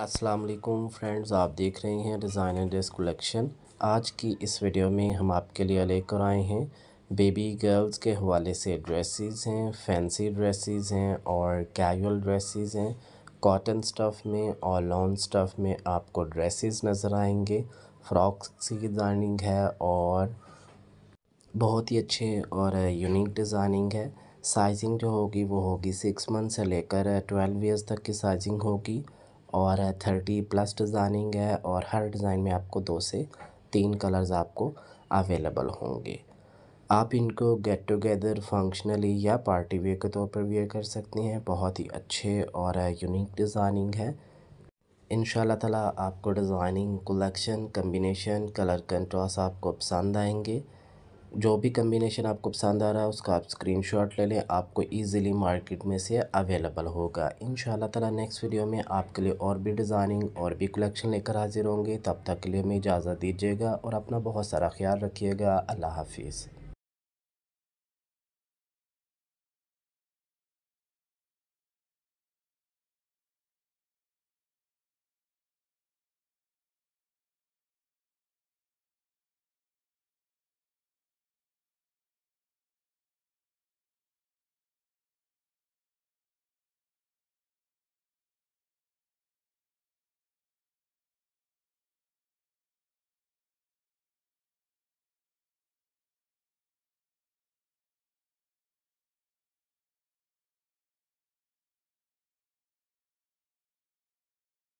अस्सलाम वालेकुम फ्रेंड्स आप देख रहे हैं डिज़ाइन एंड ड्रेस कलेक्शन आज की इस वीडियो में हम आपके लिए लेकर आए हैं बेबी गर्ल्स के हवाले से ड्रेसेस हैं फैंसी ड्रेसेस हैं और कैजुअल ड्रेसेस हैं कॉटन स्टफ़ में और लॉन्ग स्टफ़ में आपको ड्रेसेस नज़र आएंगे फ्रॉक्स की डिज़ाइनिंग है और बहुत ही अच्छे और यूनिक डिज़ाइनिंग है साइजिंग जो होगी वो होगी सिक्स मंथ से लेकर ट्वेल्व ईयर्स तक की साइजिंग होगी और थर्टी प्लस डिज़ाइनिंग है और हर डिज़ाइन में आपको दो से तीन कलर्स आपको अवेलेबल होंगे आप इनको गेट टुगेदर फंक्शनली या पार्टी वेयर के तौर पर वेयर कर सकते हैं बहुत ही अच्छे और यूनिक डिज़ाइनिंग है इन ताला आपको designing collection combination colour contrast आपको पसंद आएंगे जो भी कम्बिनेशन आपको पसंद आ रहा है उसका आप स्क्रीनशॉट ले लें आपको इजीली मार्केट में से अवेलेबल होगा इन ताला नेक्स्ट वीडियो में आपके लिए और भी डिज़ाइनिंग और भी कलेक्शन लेकर हाजिर होंगे तब तक के लिए हमें इजाज़त दीजिएगा और अपना बहुत सारा ख्याल रखिएगा अल्लाह हाफिज़